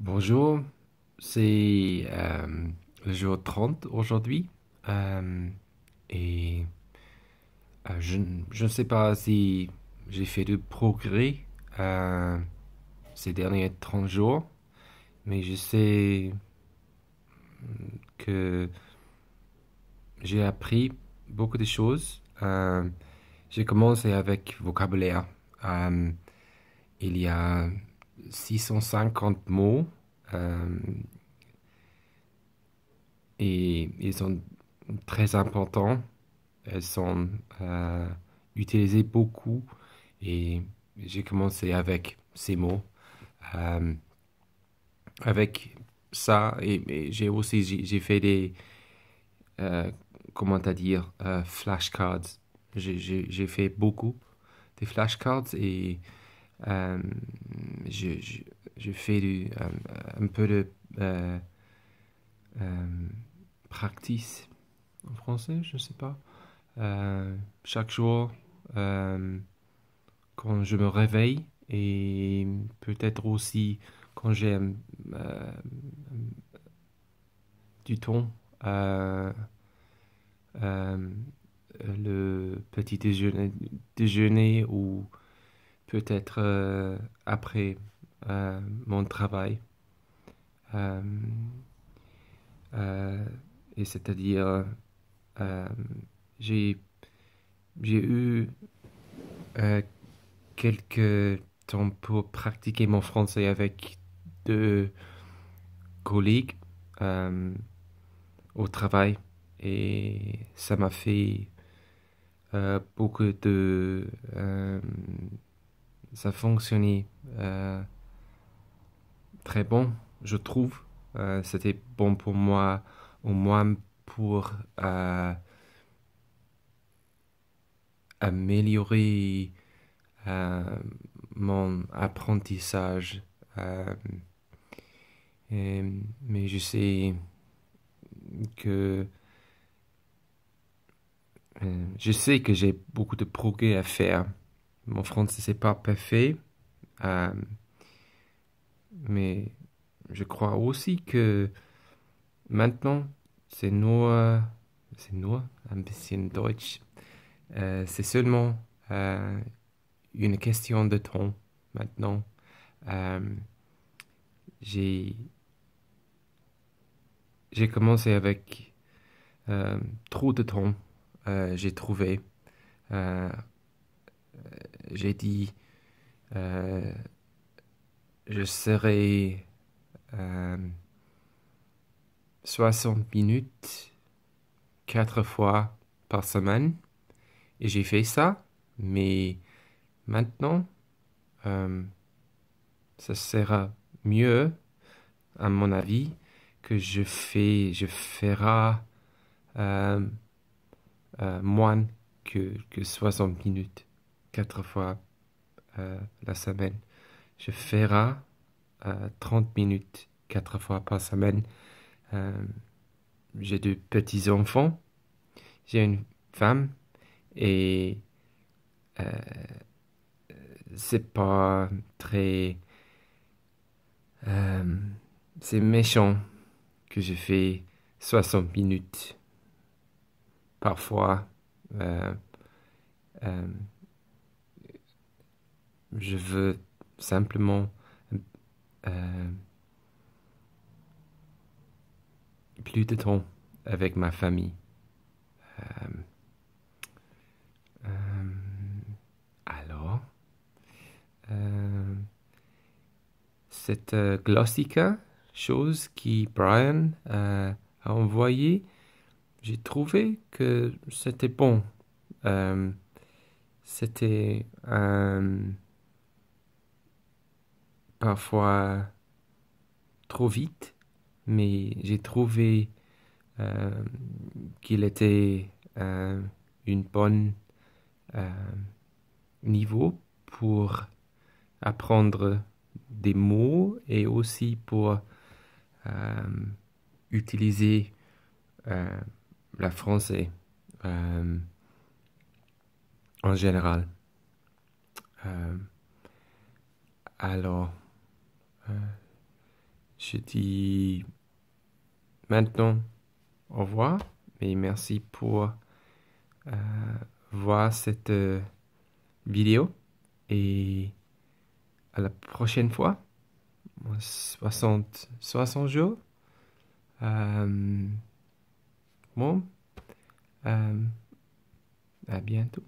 Bonjour, c'est euh, le jour 30 aujourd'hui euh, et euh, je, je ne sais pas si j'ai fait de progrès ces derniers 30 jours, mais je sais mm, que j'ai appris beaucoup de choses. j'ai commencé avec vocabulaire il y a 650 mots euh, et ils sont très importants. Elles sont euh, utilisées beaucoup et j'ai commencé avec ces mots. Euh, avec ça, et, j'ai aussi j'ai fait des comment à dire flashcards. J'ai fait beaucoup de flashcards et euh, je, je, fais du, euh, euh, un, peu de euh, practice en français, je ne sais pas. chaque jour, quand je me réveille et peut-être aussi quand j'ai du temps, le petit déjeuner ou peut-être euh, après euh, mon travail. Euh, et c'est-à-dire, j'ai, j'ai eu quelques temps pour pratiquer mon français avec deux collègues au travail et ça m'a fait beaucoup de ça fonctionnait euh, très bon, je trouve. Euh, c'était bon pour moi, au moins pour euh, améliorer mon apprentissage. mais je sais que je sais que j'ai beaucoup de progrès à faire mon français, c'est pas parfait. Euh, mais je crois aussi que maintenant, c'est nous, c'est nous, un bisschen Deutsch. Euh, c'est seulement euh, une question de temps maintenant. j'ai, j'ai commencé avec trop de temps, j'ai trouvé j'ai dit euh, je serai 60 euh, minutes quatre fois par semaine et j'ai fait ça, mais maintenant euh, ça sera mieux à mon avis que je fais je fera moins que, que 60 minutes quatre fois euh, la semaine. Je ferai euh, 30 minutes quatre fois par semaine. Euh, j'ai deux petits enfants. J'ai une femme et euh, c'est pas très c'est méchant que je fais 60 minutes. Parfois, euh, euh, je veux simplement euh, plus de temps avec ma famille. Euh, euh, alors, cette glossica, chose qui Brian a envoyée, j'ai trouvé que c'était bon. c'était un parfois trop vite, mais j'ai trouvé euh, qu'il était euh, une bonne euh, niveau pour apprendre des mots et aussi pour euh, utiliser la français en général. alors, euh, je dis maintenant au revoir et merci pour euh, voir cette euh, vidéo et à la prochaine fois. 60, 60 jours. bon, à bientôt.